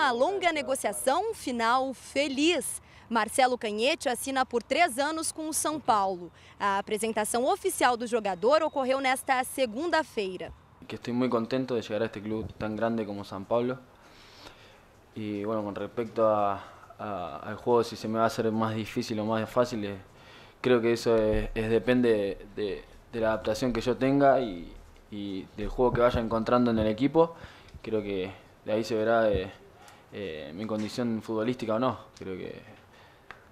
uma longa negociação, um final feliz. Marcelo Canhete assina por três anos com o São Paulo. A apresentação oficial do jogador ocorreu nesta segunda-feira. Estou muito contente de chegar a este clube tão grande como São Paulo. E, bom com respeito a, a, ao jogo, se se me vai ser mais difícil ou mais fácil, eh, creio que isso é, é, depende de, de la que eu tenha e, e do jogo que vaya encontrando no equipo. Creio que de aí se verá. De, eh, eh, mi condición futbolística o no. Creo que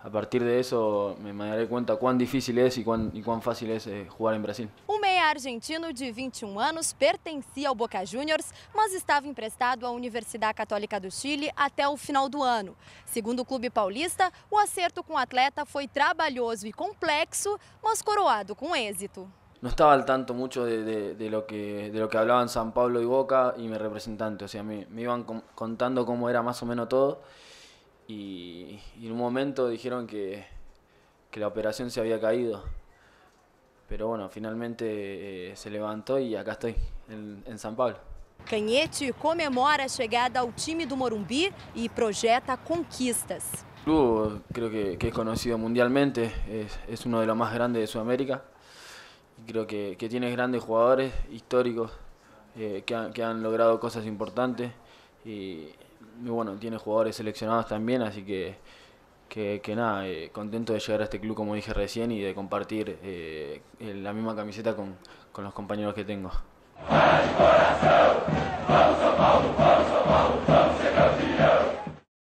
a partir de eso me daré cuenta cuán difícil es y cuán, y cuán fácil es eh, jugar em Brasil. O meia argentino de 21 anos pertencia ao Boca Juniors, mas estava emprestado à Universidade Católica do Chile até o final do ano. Segundo o clube paulista, o acerto com o atleta foi trabalhoso e complexo, mas coroado com êxito. no estaba al tanto mucho de, lo que, de lo que hablaban San Pablo y Boca y mi representante. O sea, me, me iban contando cómo era más o menos todo. Y, en un momento dijeron que, la operación se había caído. Pero bueno, finalmente eh, se levantó y acá estoy, en, San Pablo. Cañete este conmemora la llegada al time do Morumbi y e proyecta conquistas. El club creo que, es conocido mundialmente, es, es uno de los más grandes de Sudamérica. Creo que, que tiene grandes jugadores históricos eh, que, han, logrado cosas importantes y, bueno, tiene jugadores seleccionados también, así que, nada, eh, contento de llegar a este club como dije recién y de compartir eh, la misma camiseta con, con los compañeros que tengo.